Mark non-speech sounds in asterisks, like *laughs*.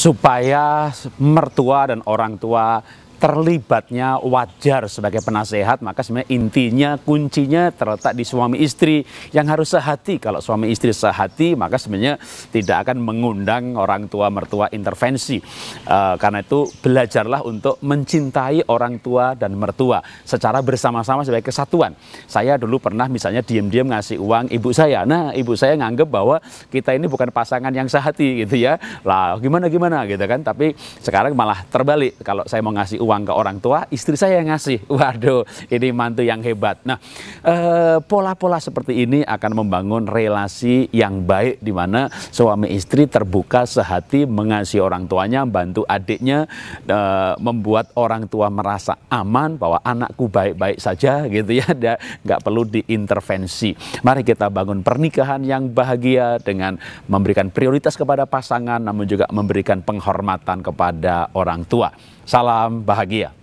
supaya mertua dan orang tua terlibatnya wajar sebagai penasehat maka sebenarnya intinya kuncinya terletak di suami istri yang harus sehati kalau suami istri sehati maka sebenarnya tidak akan mengundang orang tua mertua intervensi e, karena itu belajarlah untuk mencintai orang tua dan mertua secara bersama-sama sebagai kesatuan saya dulu pernah misalnya diam-diam ngasih uang ibu saya nah ibu saya nganggep bahwa kita ini bukan pasangan yang sehati gitu ya lah gimana gimana gitu kan tapi sekarang malah terbalik kalau saya mau ngasih uang uang ke orang tua, istri saya yang ngasih. *laughs* Waduh, ini mantu yang hebat. Nah, eh, pola-pola eh, seperti ini akan membangun relasi yang baik di mana suami istri terbuka sehati mengasihi orang tuanya, bantu adiknya, eh, membuat orang tua merasa aman bahwa anakku baik-baik saja *laughs* gitu ya, nggak perlu diintervensi. Mari kita bangun pernikahan yang bahagia dengan memberikan prioritas kepada pasangan, namun juga memberikan penghormatan kepada orang tua. Salam bahagia. guía.